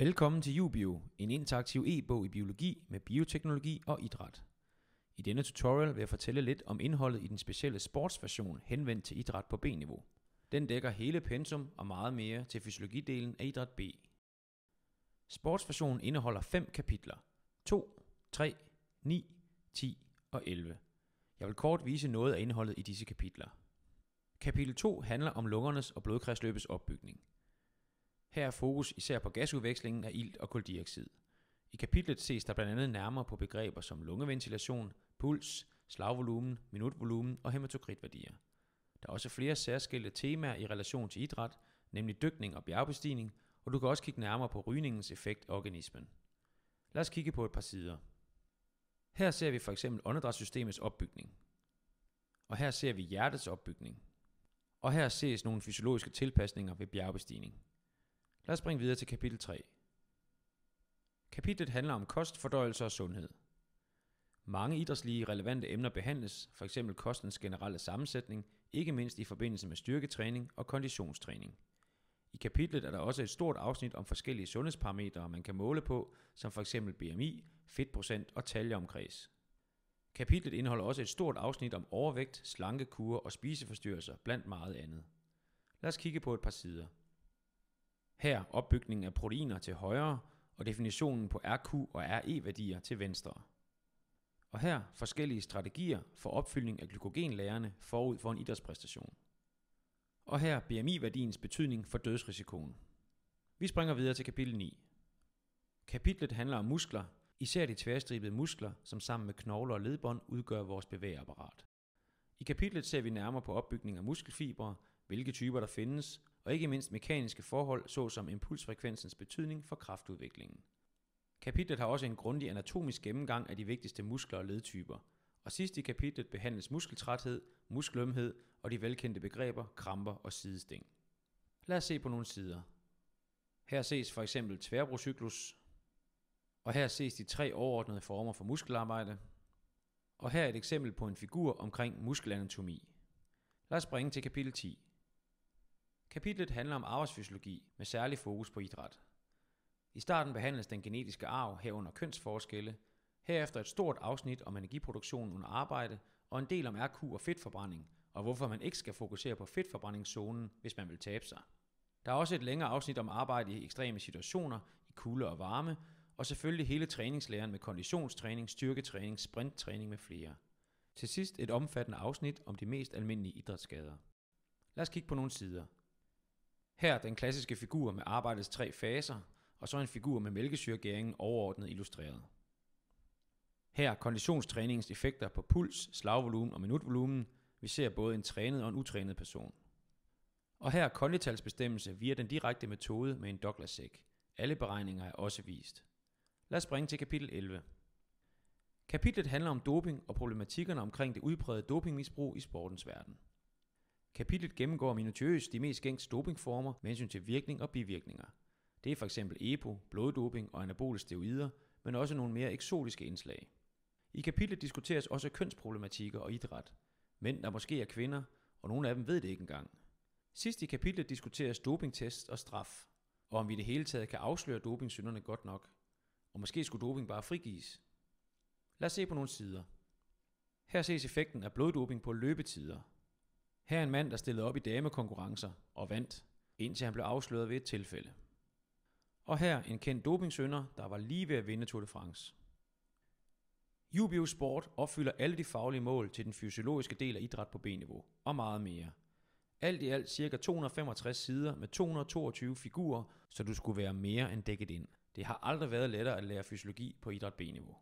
Velkommen til YouBio, en interaktiv e-bog i biologi med bioteknologi og idræt. I denne tutorial vil jeg fortælle lidt om indholdet i den specielle sportsversion henvendt til idræt på B-niveau. Den dækker hele pensum og meget mere til fysiologidelen af idræt B. Sportsversionen indeholder fem kapitler, 2, 3, 9, 10 og 11. Jeg vil kort vise noget af indholdet i disse kapitler. Kapitel 2 handler om lungernes og blodkredsløbets opbygning – her er fokus især på gasudvekslingen af ilt og koldioxid. I kapitlet ses der blandt andet nærmere på begreber som lungeventilation, puls, slagvolumen, minutvolumen og hematokritværdier. Der er også flere særskilte temaer i relation til idræt, nemlig dykning og bjergbestigning, og du kan også kigge nærmere på rygningens effekt af organismen. Lad os kigge på et par sider. Her ser vi for eksempel åndedrætssystemets opbygning. Og her ser vi hjertets opbygning. Og her ses nogle fysiologiske tilpasninger ved bjergbestigning. Lad os springe videre til kapitel 3. Kapitlet handler om kost, fordøjelse og sundhed. Mange idrætslige relevante emner behandles, f.eks. kostens generelle sammensætning, ikke mindst i forbindelse med styrketræning og konditionstræning. I kapitlet er der også et stort afsnit om forskellige sundhedsparametre, man kan måle på, som f.eks. BMI, fedtprocent og taljeomkreds. Kapitlet indeholder også et stort afsnit om overvægt, slankekure og spiseforstyrrelser, blandt meget andet. Lad os kigge på et par sider – her opbygningen af proteiner til højre og definitionen på RQ og RE-værdier til venstre. Og her forskellige strategier for opfyldning af glykogenlærerne forud for en idrætspræstation. Og her BMI-værdiens betydning for dødsrisikoen. Vi springer videre til kapitel 9. Kapitlet handler om muskler, især de tværstribede muskler, som sammen med knogler og ledbånd udgør vores bevægeapparat. I kapitlet ser vi nærmere på opbygning af muskelfibre, hvilke typer der findes, og ikke mindst mekaniske forhold, såsom impulsfrekvensens betydning for kraftudviklingen. Kapitlet har også en grundig anatomisk gennemgang af de vigtigste muskler og ledtyper, og sidst i kapitlet behandles muskeltræthed, muskelømhed og de velkendte begreber kramper og sidesting. Lad os se på nogle sider. Her ses for eksempel tværbrocyklus, og her ses de tre overordnede former for muskelarbejde, og her er et eksempel på en figur omkring muskelanatomi. Lad os springe til kapitel 10. Kapitlet handler om arbejdsfysiologi med særlig fokus på idræt. I starten behandles den genetiske arv herunder kønsforskelle, herefter et stort afsnit om energiproduktion under arbejde og en del om RQ og fedtforbrænding, og hvorfor man ikke skal fokusere på fedtforbrændingszonen, hvis man vil tabe sig. Der er også et længere afsnit om arbejde i ekstreme situationer, i kulde og varme, og selvfølgelig hele træningslæren med konditionstræning, styrketræning, sprinttræning med flere. Til sidst et omfattende afsnit om de mest almindelige idrætsskader. Lad os kigge på nogle sider. Her den klassiske figur med arbejdets tre faser, og så en figur med mælkesyregæringen overordnet illustreret. Her konditionstræningens effekter på puls, slagvolumen og minutvolumen. Vi ser både en trænet og en utrænet person. Og her konditalsbestemmelse via den direkte metode med en Douglas-sæk. Alle beregninger er også vist. Lad os springe til kapitel 11. Kapitlet handler om doping og problematikkerne omkring det udbredte dopingmisbrug i sportens verden. Kapitlet gennemgår minutiøst de mest gængs dopingformer med hensyn til virkning og bivirkninger. Det er f.eks. EPO, bloddoping og anabole steroider, men også nogle mere eksotiske indslag. I kapitlet diskuteres også kønsproblematikker og idræt. Mænd, der måske er kvinder, og nogle af dem ved det ikke engang. Sidst i kapitlet diskuteres dopingtest og straf, og om vi i det hele taget kan afsløre dopingsynderne godt nok. Og måske skulle doping bare frigives. Lad os se på nogle sider. Her ses effekten af bloddoping på løbetider – her er en mand, der stillede op i damekonkurrencer og vandt, indtil han blev afsløret ved et tilfælde. Og her en kendt dopingsønder, der var lige ved at vinde Tour de France. Jubio Sport opfylder alle de faglige mål til den fysiologiske del af idræt på B-niveau, og meget mere. Alt i alt ca. 265 sider med 222 figurer, så du skulle være mere end dækket ind. Det har aldrig været lettere at lære fysiologi på idræt B-niveau.